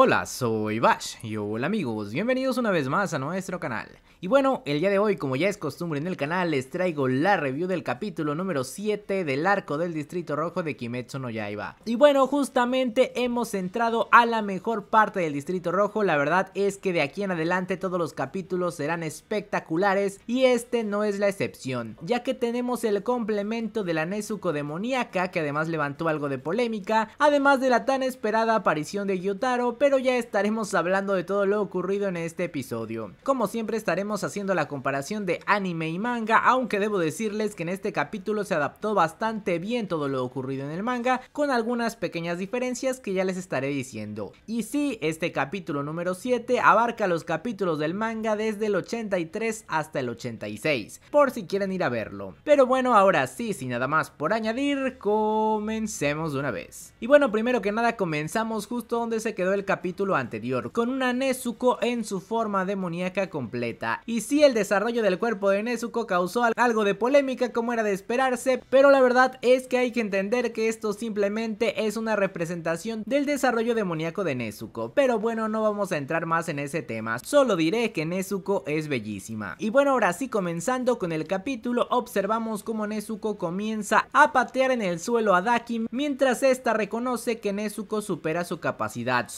Hola, soy Bash y hola amigos, bienvenidos una vez más a nuestro canal. Y bueno, el día de hoy, como ya es costumbre en el canal, les traigo la review del capítulo número 7 del arco del Distrito Rojo de Kimetsu no Yaiba. Y bueno, justamente hemos entrado a la mejor parte del Distrito Rojo, la verdad es que de aquí en adelante todos los capítulos serán espectaculares y este no es la excepción, ya que tenemos el complemento de la Nezuko demoníaca que además levantó algo de polémica, además de la tan esperada aparición de yotaro pero ya estaremos hablando de todo lo ocurrido en este episodio. Como siempre estaremos haciendo la comparación de anime y manga, aunque debo decirles que en este capítulo se adaptó bastante bien todo lo ocurrido en el manga, con algunas pequeñas diferencias que ya les estaré diciendo. Y sí, este capítulo número 7 abarca los capítulos del manga desde el 83 hasta el 86, por si quieren ir a verlo. Pero bueno, ahora sí, sin nada más por añadir, comencemos de una vez. Y bueno, primero que nada comenzamos justo donde se quedó el capítulo anterior, con una Nezuko en su forma demoníaca completa. Y si el desarrollo del cuerpo de Nezuko causó algo de polémica como era de esperarse, pero la verdad es que hay que entender que esto simplemente es una representación del desarrollo demoníaco de Nezuko. Pero bueno, no vamos a entrar más en ese tema, solo diré que Nezuko es bellísima. Y bueno, ahora sí, comenzando con el capítulo, observamos cómo Nezuko comienza a patear en el suelo a Daki, mientras esta reconoce que Nezuko supera su capacidad,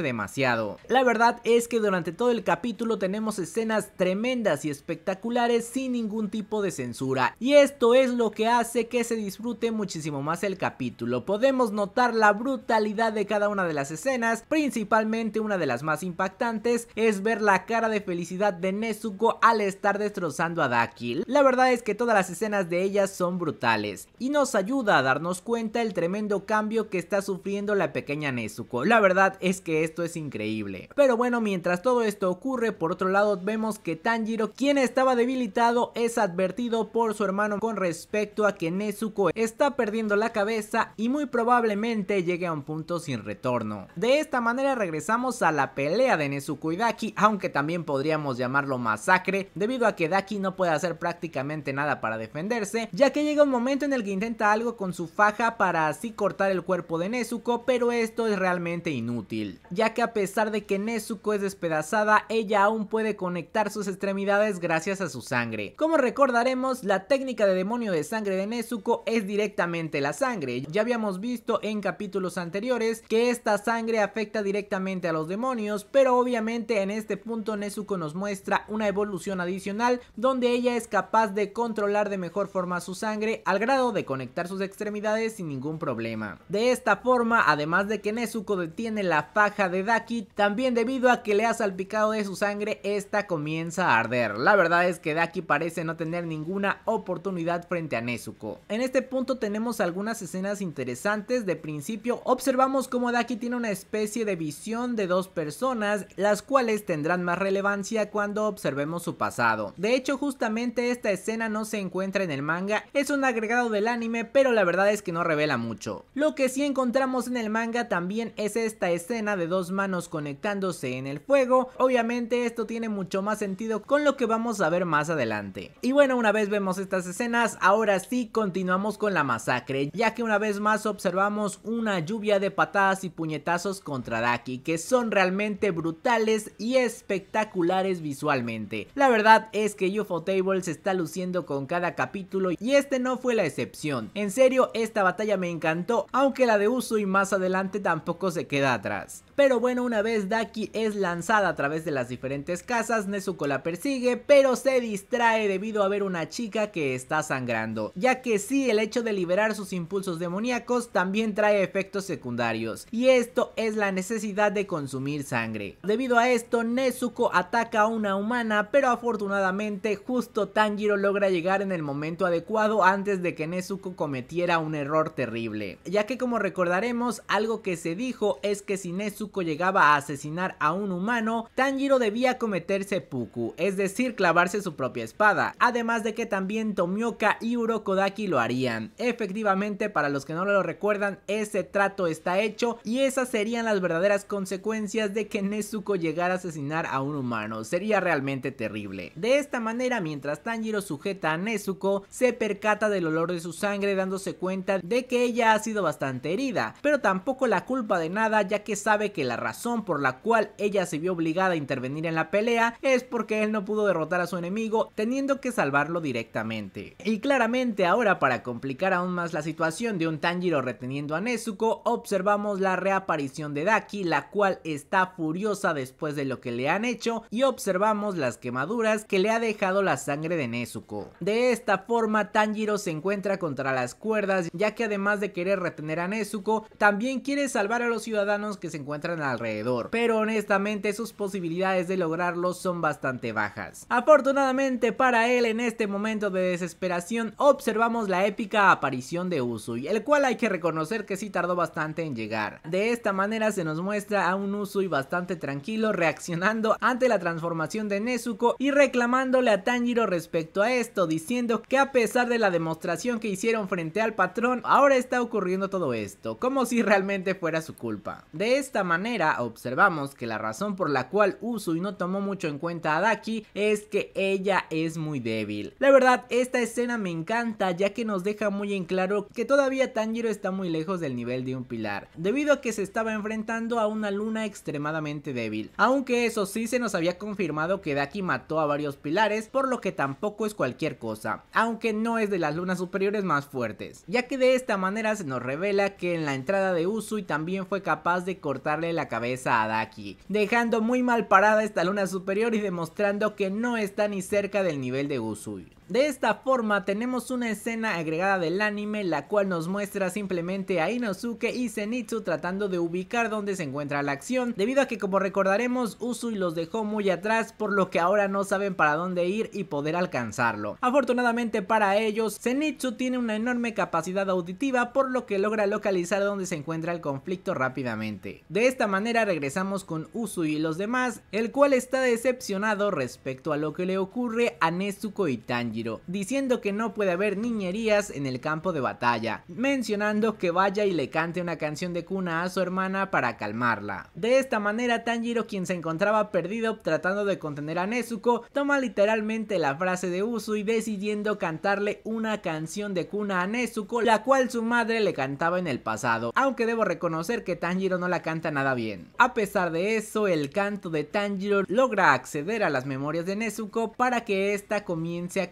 demasiado. La verdad es que durante todo el capítulo tenemos escenas tremendas y espectaculares sin ningún tipo de censura y esto es lo que hace que se disfrute muchísimo más el capítulo. Podemos notar la brutalidad de cada una de las escenas, principalmente una de las más impactantes es ver la cara de felicidad de Nezuko al estar destrozando a Daki. La verdad es que todas las escenas de ellas son brutales y nos ayuda a darnos cuenta el tremendo cambio que está sufriendo la pequeña Nezuko. La verdad es que esto es increíble. Pero bueno, mientras todo esto ocurre, por otro lado vemos que Tanjiro, quien estaba debilitado, es advertido por su hermano con respecto a que Nezuko está perdiendo la cabeza y muy probablemente llegue a un punto sin retorno. De esta manera regresamos a la pelea de Nezuko y Daki, aunque también podríamos llamarlo masacre, debido a que Daki no puede hacer prácticamente nada para defenderse, ya que llega un momento en el que intenta algo con su faja para así cortar el cuerpo de Nezuko, pero esto es realmente inútil ya que a pesar de que Nezuko es despedazada, ella aún puede conectar sus extremidades gracias a su sangre. Como recordaremos, la técnica de demonio de sangre de Nezuko es directamente la sangre. Ya habíamos visto en capítulos anteriores que esta sangre afecta directamente a los demonios, pero obviamente en este punto Nezuko nos muestra una evolución adicional donde ella es capaz de controlar de mejor forma su sangre al grado de conectar sus extremidades sin ningún problema. De esta forma, además de que Nezuko detiene la faja de Daki, también debido a que le ha salpicado de su sangre, esta comienza a arder. La verdad es que Daki parece no tener ninguna oportunidad frente a Nezuko. En este punto tenemos algunas escenas interesantes, de principio observamos cómo Daki tiene una especie de visión de dos personas, las cuales tendrán más relevancia cuando observemos su pasado. De hecho justamente esta escena no se encuentra en el manga, es un agregado del anime, pero la verdad es que no revela mucho. Lo que sí encontramos en el manga también es esta escena de dos manos conectándose en el fuego, obviamente esto tiene mucho más sentido con lo que vamos a ver más adelante. Y bueno, una vez vemos estas escenas, ahora sí continuamos con la masacre, ya que una vez más observamos una lluvia de patadas y puñetazos contra Daki, que son realmente brutales y espectaculares visualmente. La verdad es que UFO Table se está luciendo con cada capítulo y este no fue la excepción. En serio, esta batalla me encantó, aunque la de uso y más adelante tampoco se queda atrás. Pero bueno, una vez Daki es lanzada a través de las diferentes casas, Nezuko la persigue, pero se distrae debido a ver una chica que está sangrando, ya que sí, el hecho de liberar sus impulsos demoníacos también trae efectos secundarios, y esto es la necesidad de consumir sangre. Debido a esto, Nezuko ataca a una humana, pero afortunadamente justo Tanjiro logra llegar en el momento adecuado antes de que Nezuko cometiera un error terrible, ya que como recordaremos, algo que se dijo es que si Nezuko llegaba a asesinar a un humano, Tanjiro debía cometer Puku, es decir, clavarse su propia espada, además de que también Tomioka y Urokodaki lo harían. Efectivamente, para los que no lo recuerdan, ese trato está hecho y esas serían las verdaderas consecuencias de que Nezuko llegara a asesinar a un humano, sería realmente terrible. De esta manera, mientras Tanjiro sujeta a Nezuko, se percata del olor de su sangre dándose cuenta de que ella ha sido bastante herida, pero tampoco la culpa de nada ya que sabe que la razón por la cual ella se vio obligada a intervenir en la pelea es porque él no pudo derrotar a su enemigo teniendo que salvarlo directamente. Y claramente ahora para complicar aún más la situación de un Tanjiro reteniendo a Nezuko, observamos la reaparición de Daki, la cual está furiosa después de lo que le han hecho y observamos las quemaduras que le ha dejado la sangre de Nezuko. De esta forma Tanjiro se encuentra contra las cuerdas ya que además de querer retener a Nezuko, también quiere salvar a los ciudadanos que se encuentran alrededor, pero honestamente sus posibilidades de lograrlo son bastante bajas. Afortunadamente para él en este momento de desesperación observamos la épica aparición de Usui, el cual hay que reconocer que sí tardó bastante en llegar. De esta manera se nos muestra a un Usui bastante tranquilo reaccionando ante la transformación de Nezuko y reclamándole a Tanjiro respecto a esto diciendo que a pesar de la demostración que hicieron frente al patrón ahora está ocurriendo todo esto, como si realmente fuera su culpa. De esta manera observamos que la razón por la cual Usui no tomó mucho en cuenta a Daki es que ella es muy débil. La verdad esta escena me encanta ya que nos deja muy en claro que todavía Tanjiro está muy lejos del nivel de un pilar, debido a que se estaba enfrentando a una luna extremadamente débil. Aunque eso sí se nos había confirmado que Daki mató a varios pilares, por lo que tampoco es cualquier cosa, aunque no es de las lunas superiores más fuertes, ya que de esta manera se nos revela que en la entrada de Usui también fue capaz de cortarle la cabeza a Daki, dejando muy mal parada esta luna superior y demostrando que no está ni cerca del nivel de Usui. De esta forma tenemos una escena agregada del anime la cual nos muestra simplemente a Inosuke y Zenitsu tratando de ubicar dónde se encuentra la acción, debido a que como recordaremos Usui los dejó muy atrás por lo que ahora no saben para dónde ir y poder alcanzarlo. Afortunadamente para ellos, Zenitsu tiene una enorme capacidad auditiva por lo que logra localizar dónde se encuentra el conflicto rápidamente. De esta manera regresamos con Usui y los demás, el cual está decepcionado respecto a lo que le ocurre a Nezuko y Tanji diciendo que no puede haber niñerías en el campo de batalla, mencionando que vaya y le cante una canción de cuna a su hermana para calmarla. De esta manera Tanjiro quien se encontraba perdido tratando de contener a Nezuko, toma literalmente la frase de y decidiendo cantarle una canción de cuna a Nezuko, la cual su madre le cantaba en el pasado, aunque debo reconocer que Tanjiro no la canta nada bien. A pesar de eso, el canto de Tanjiro logra acceder a las memorias de Nezuko para que ésta comience a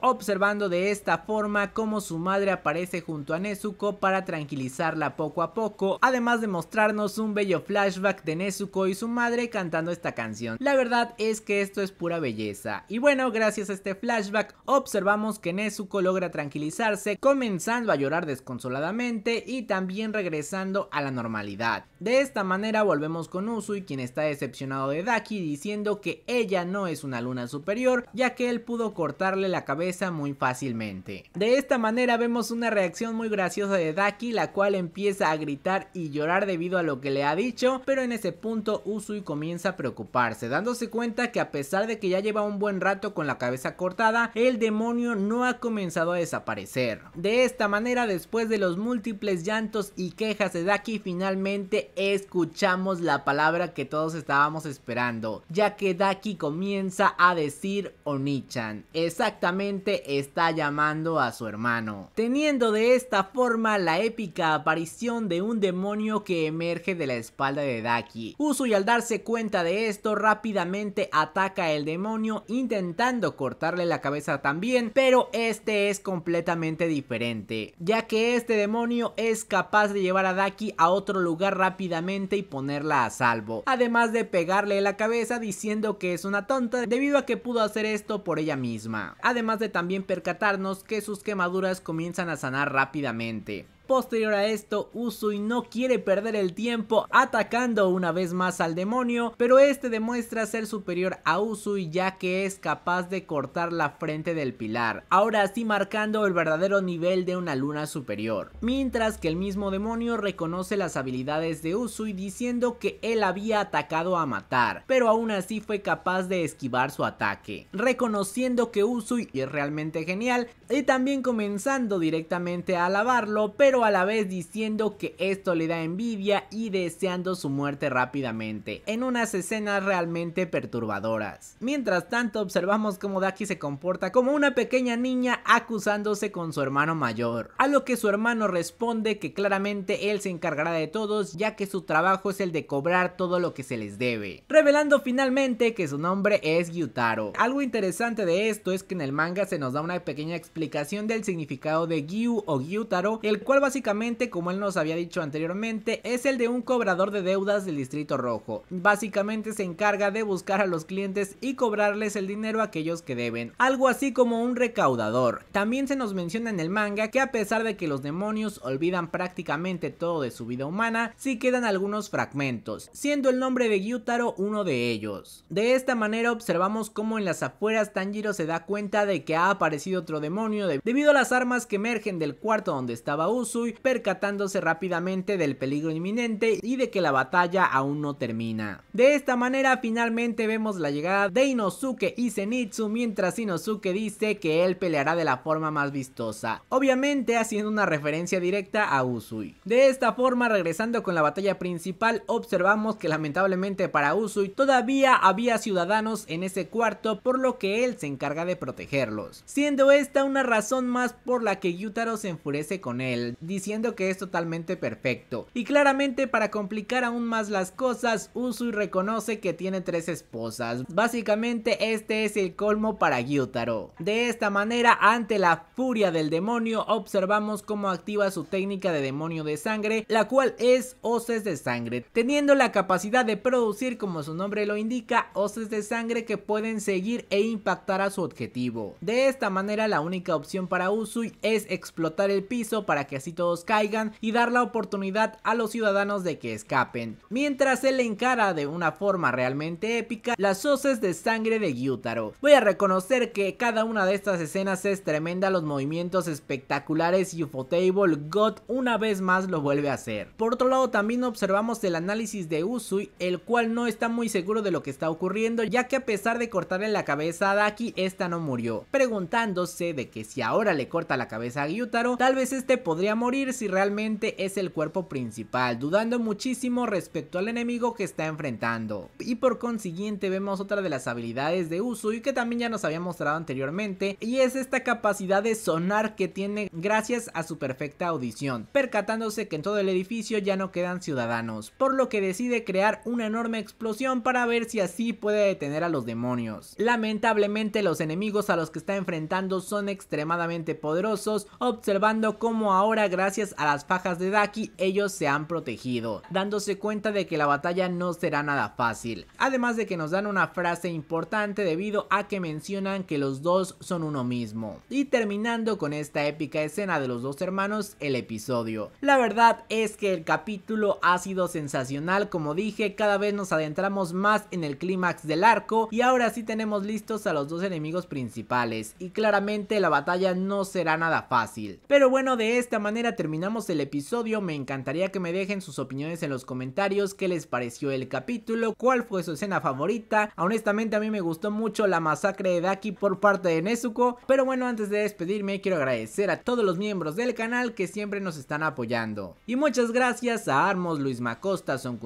observando de esta forma cómo su madre aparece junto a Nezuko para tranquilizarla poco a poco, además de mostrarnos un bello flashback de Nezuko y su madre cantando esta canción. La verdad es que esto es pura belleza. Y bueno, gracias a este flashback observamos que Nezuko logra tranquilizarse, comenzando a llorar desconsoladamente y también regresando a la normalidad. De esta manera volvemos con Usui quien está decepcionado de Daki diciendo que ella no es una luna superior ya que él pudo cortarle la cabeza muy fácilmente. De esta manera vemos una reacción muy graciosa de Daki la cual empieza a gritar y llorar debido a lo que le ha dicho pero en ese punto Usui comienza a preocuparse dándose cuenta que a pesar de que ya lleva un buen rato con la cabeza cortada el demonio no ha comenzado a desaparecer. De esta manera después de los múltiples llantos y quejas de Daki finalmente escuchamos la palabra que todos estábamos esperando, ya que Daki comienza a decir Onichan. Exactamente está llamando a su hermano. Teniendo de esta forma la épica aparición de un demonio que emerge de la espalda de Daki. y al darse cuenta de esto rápidamente ataca el demonio intentando cortarle la cabeza también, pero este es completamente diferente, ya que este demonio es capaz de llevar a Daki a otro lugar rápido y ponerla a salvo, además de pegarle la cabeza diciendo que es una tonta debido a que pudo hacer esto por ella misma, además de también percatarnos que sus quemaduras comienzan a sanar rápidamente posterior a esto Usui no quiere perder el tiempo atacando una vez más al demonio, pero este demuestra ser superior a Usui ya que es capaz de cortar la frente del pilar, ahora sí marcando el verdadero nivel de una luna superior. Mientras que el mismo demonio reconoce las habilidades de Usui diciendo que él había atacado a matar, pero aún así fue capaz de esquivar su ataque, reconociendo que Usui es realmente genial y también comenzando directamente a alabarlo, pero a la vez diciendo que esto le da envidia y deseando su muerte rápidamente, en unas escenas realmente perturbadoras. Mientras tanto observamos cómo Daki se comporta como una pequeña niña acusándose con su hermano mayor, a lo que su hermano responde que claramente él se encargará de todos ya que su trabajo es el de cobrar todo lo que se les debe, revelando finalmente que su nombre es Gyutaro. Algo interesante de esto es que en el manga se nos da una pequeña explicación del significado de Gyu o Gyutaro, el cual básicamente, como él nos había dicho anteriormente, es el de un cobrador de deudas del Distrito Rojo. Básicamente se encarga de buscar a los clientes y cobrarles el dinero a aquellos que deben, algo así como un recaudador. También se nos menciona en el manga que a pesar de que los demonios olvidan prácticamente todo de su vida humana, si quedan algunos fragmentos, siendo el nombre de Gyutaro uno de ellos. De esta manera observamos cómo en las afueras Tanjiro se da cuenta de que ha aparecido otro demonio debido a las armas que emergen del cuarto donde estaba Uso percatándose rápidamente del peligro inminente y de que la batalla aún no termina. De esta manera finalmente vemos la llegada de Inosuke y Zenitsu mientras Inosuke dice que él peleará de la forma más vistosa, obviamente haciendo una referencia directa a Usui. De esta forma regresando con la batalla principal observamos que lamentablemente para Usui todavía había ciudadanos en ese cuarto por lo que él se encarga de protegerlos, siendo esta una razón más por la que Yutaro se enfurece con él, diciendo que es totalmente perfecto. Y claramente para complicar aún más las cosas, Usui reconoce que tiene tres esposas. Básicamente este es el colmo para Gyutaro. De esta manera, ante la furia del demonio, observamos cómo activa su técnica de demonio de sangre, la cual es hoces de sangre, teniendo la capacidad de producir, como su nombre lo indica, hoces de sangre que pueden seguir e impactar a su objetivo. De esta manera, la única opción para Usui es explotar el piso para que así caigan y dar la oportunidad a los ciudadanos de que escapen. Mientras él encara de una forma realmente épica las hoces de sangre de Gyutaro. Voy a reconocer que cada una de estas escenas es tremenda, los movimientos espectaculares y Ufotable God una vez más lo vuelve a hacer. Por otro lado también observamos el análisis de Usui, el cual no está muy seguro de lo que está ocurriendo ya que a pesar de cortarle la cabeza a Daki, esta no murió, preguntándose de que si ahora le corta la cabeza a Gyutaro, tal vez este podría morir si realmente es el cuerpo principal, dudando muchísimo respecto al enemigo que está enfrentando. Y por consiguiente vemos otra de las habilidades de uso y que también ya nos había mostrado anteriormente y es esta capacidad de sonar que tiene gracias a su perfecta audición, percatándose que en todo el edificio ya no quedan ciudadanos, por lo que decide crear una enorme explosión para ver si así puede detener a los demonios. Lamentablemente los enemigos a los que está enfrentando son extremadamente poderosos, observando cómo ahora gracias a las fajas de Daki ellos se han protegido, dándose cuenta de que la batalla no será nada fácil. Además de que nos dan una frase importante debido a que mencionan que los dos son uno mismo. Y terminando con esta épica escena de los dos hermanos el episodio. La verdad es que el capítulo ha sido sensacional, como dije, cada vez nos adentramos más en el clímax del arco y ahora sí tenemos listos a los dos enemigos principales y claramente la batalla no será nada fácil. Pero bueno, de esta manera terminamos el episodio, me encantaría que me dejen sus opiniones en los comentarios, qué les pareció el capítulo, cuál fue su escena favorita, honestamente a mí me gustó mucho la masacre de Daki por parte de Nezuko, pero bueno antes de despedirme quiero agradecer a todos los miembros del canal que siempre nos están apoyando. Y muchas gracias a Armos, Luis Macosta, Son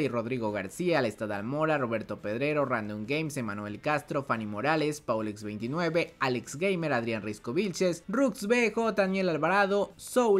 y Rodrigo García, Alestad Almora, Roberto Pedrero, Random Games, Emanuel Castro, Fanny Morales, Paulex29, Alex Gamer, Adrián Risco Vilches, Rux Bejo, Daniel Alvarado, Soul